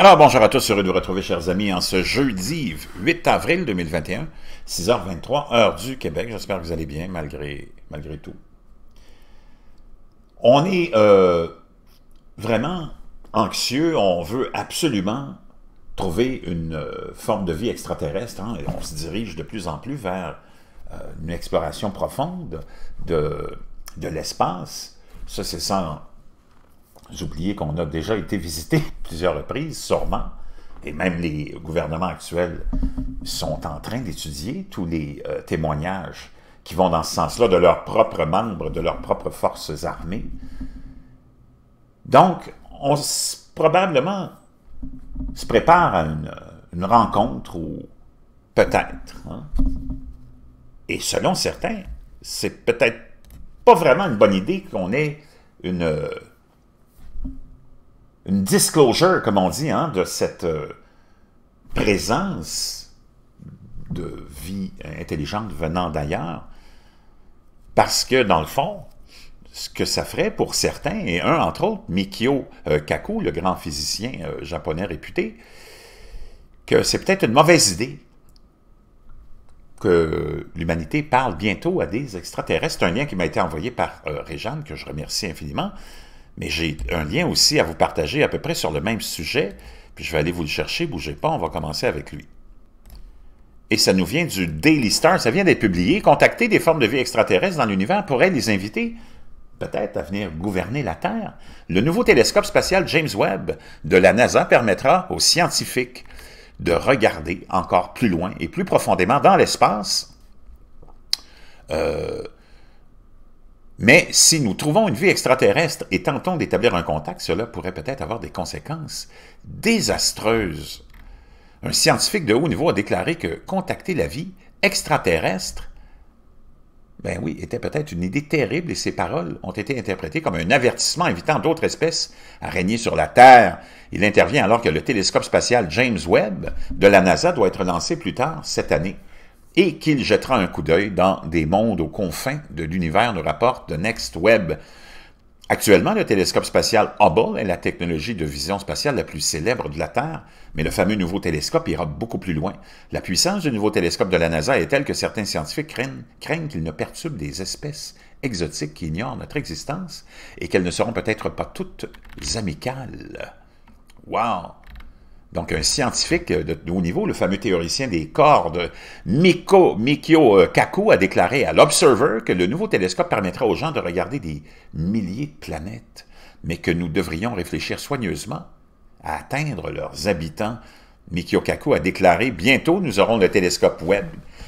Alors bonjour à tous, heureux de vous retrouver chers amis en ce jeudi 8 avril 2021, 6h23, heure du Québec. J'espère que vous allez bien malgré, malgré tout. On est euh, vraiment anxieux, on veut absolument trouver une euh, forme de vie extraterrestre. et hein. on se dirige de plus en plus vers euh, une exploration profonde de, de l'espace. Ça, c'est sans vous oubliez qu'on a déjà été visité plusieurs reprises, sûrement, et même les gouvernements actuels sont en train d'étudier tous les euh, témoignages qui vont dans ce sens-là de leurs propres membres, de leurs propres forces armées. Donc, on probablement se prépare à une, rencontre ou peut-être. Hein. Et selon certains, c'est peut-être pas vraiment une bonne idée qu'on ait une une disclosure, comme on dit, hein, de cette euh, présence de vie intelligente venant d'ailleurs, parce que, dans le fond, ce que ça ferait pour certains, et un entre autres, Mikio euh, Kaku, le grand physicien euh, japonais réputé, que c'est peut-être une mauvaise idée que l'humanité parle bientôt à des extraterrestres. C'est un lien qui m'a été envoyé par euh, que je remercie infiniment, mais j'ai un lien aussi à vous partager à peu près sur le même sujet, puis je vais aller vous le chercher, bougez pas, on va commencer avec lui. Et ça nous vient du Daily Star, ça vient d'être publié. Contacter des formes de vie extraterrestres dans l'univers pourrait les inviter peut-être à venir gouverner la Terre. Le nouveau télescope spatial James Webb de la NASA permettra aux scientifiques de regarder encore plus loin et plus profondément dans l'espace euh, mais si nous trouvons une vie extraterrestre et tentons d'établir un contact, cela pourrait peut-être avoir des conséquences désastreuses. Un scientifique de haut niveau a déclaré que contacter la vie extraterrestre, ben oui, était peut-être une idée terrible et ses paroles ont été interprétées comme un avertissement invitant d'autres espèces à régner sur la Terre. Il intervient alors que le télescope spatial James Webb de la NASA doit être lancé plus tard cette année et qu'il jettera un coup d'œil dans des mondes aux confins de l'univers, nous rapporte de Next Web. Actuellement, le télescope spatial Hubble est la technologie de vision spatiale la plus célèbre de la Terre, mais le fameux nouveau télescope ira beaucoup plus loin. La puissance du nouveau télescope de la NASA est telle que certains scientifiques craignent, craignent qu'il ne perturbe des espèces exotiques qui ignorent notre existence et qu'elles ne seront peut-être pas toutes amicales. Wow! donc un scientifique euh, de, haut niveau, le fameux théoricien des cordes, Miko, Mikio euh, Kaku, a déclaré à l'Observer que le nouveau télescope permettra aux gens de regarder des milliers de planètes, mais que nous devrions réfléchir soigneusement à atteindre leurs habitants. Mikio Kaku a déclaré « Bientôt, nous aurons le télescope web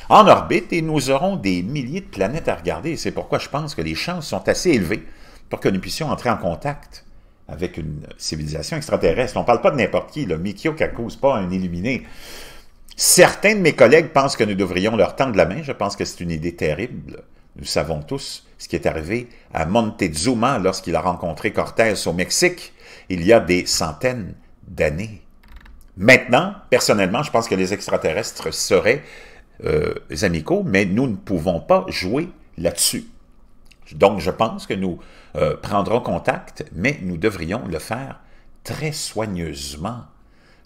en orbite et nous aurons des milliers de planètes à regarder. C'est pourquoi je pense que les chances sont assez élevées pour que nous puissions entrer en contact avec une civilisation extraterrestre. On ne parle pas de n'importe qui, le Mikio Kaku, pas un illuminé. Certains de mes collègues pensent que nous devrions leur tendre la main. Je pense que c'est une idée terrible. Nous savons tous ce qui est arrivé à Montezuma lorsqu'il a rencontré Cortés au Mexique il y a des centaines d'années. Maintenant, personnellement, je pense que les extraterrestres seraient euh, amicaux, mais nous ne pouvons pas jouer là-dessus. Donc, je pense que nous euh, prendrons contact, mais nous devrions le faire très soigneusement.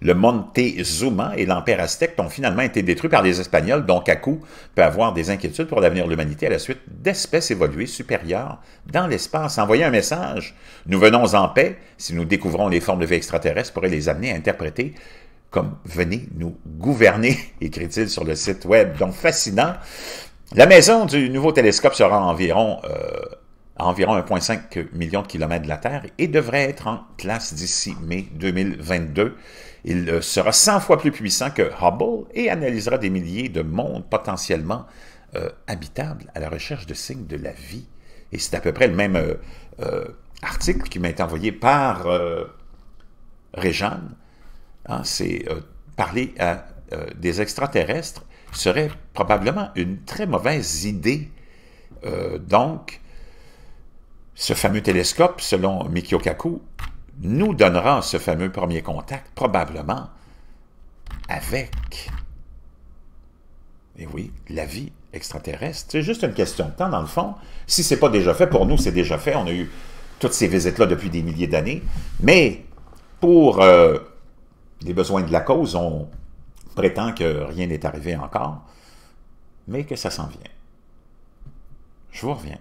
Le Montezuma et l'Empire aztèque ont finalement été détruits par les Espagnols, donc à coup peut avoir des inquiétudes pour l'avenir de l'humanité à la suite d'espèces évoluées supérieures dans l'espace. Envoyez un message, nous venons en paix, si nous découvrons les formes de vie extraterrestres, pourrait les amener à interpréter comme venez nous gouverner, écrit-il sur le site web. Donc fascinant, la maison du nouveau télescope sera environ, à euh, environ 1,5 million de kilomètres de la Terre et devrait être en classe d'ici mai 2022. Il euh, sera 100 fois plus puissant que Hubble et analysera des milliers de mondes potentiellement euh, habitables à la recherche de signes de la vie. Et c'est à peu près le même article qui m'a été envoyé par Réjeanne. Hein. c'est parler à des extraterrestres serait probablement une très mauvaise idée. Euh, donc, ce fameux télescope, selon Mikio Kaku, nous donnera ce fameux premier contact, probablement, avec, et eh oui, la vie extraterrestre. C'est juste une question de temps, dans le fond. Si ce n'est pas déjà fait, pour nous, c'est déjà fait. On a eu toutes ces visites-là depuis des milliers d'années. Mais pour euh, les besoins de la cause, on prétend que rien n'est arrivé encore, mais que ça s'en vient. Je vous reviens.